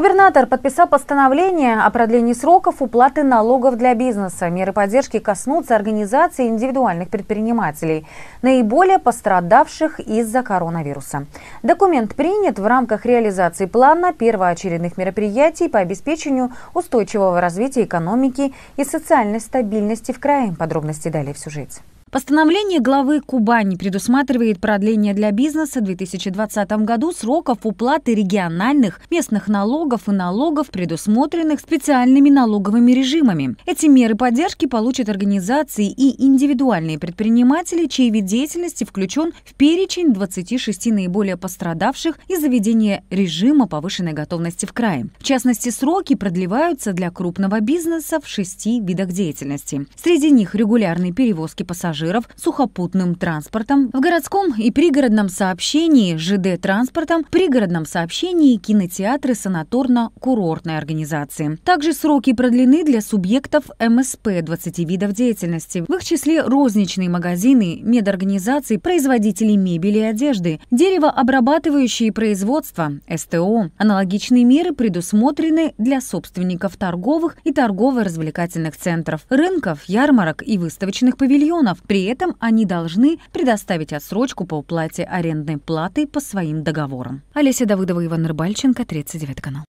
Губернатор подписал постановление о продлении сроков уплаты налогов для бизнеса. Меры поддержки коснутся организаций индивидуальных предпринимателей, наиболее пострадавших из-за коронавируса. Документ принят в рамках реализации плана первоочередных мероприятий по обеспечению устойчивого развития экономики и социальной стабильности в крае. Подробности далее в сюжете. Постановление главы Кубани предусматривает продление для бизнеса в 2020 году сроков уплаты региональных, местных налогов и налогов, предусмотренных специальными налоговыми режимами. Эти меры поддержки получат организации и индивидуальные предприниматели, чей вид деятельности включен в перечень 26 наиболее пострадавших и заведения режима повышенной готовности в крае. В частности, сроки продлеваются для крупного бизнеса в шести видах деятельности. Среди них регулярные перевозки пассажиров, пассажиров сухопутным транспортом, в городском и пригородном сообщении, ЖД-транспортом, пригородном сообщении, кинотеатры, санаторно-курортной организации. Также сроки продлены для субъектов МСП 20 видов деятельности, в их числе розничные магазины, медорганизации, производители мебели и одежды, деревообрабатывающие производства, СТО. Аналогичные меры предусмотрены для собственников торговых и торгово-развлекательных центров, рынков, ярмарок и выставочных павильонов, при этом они должны предоставить отсрочку по уплате арендной платы по своим договорам. Олеся Давыдова, Иван Рыбальченко, 39 канал.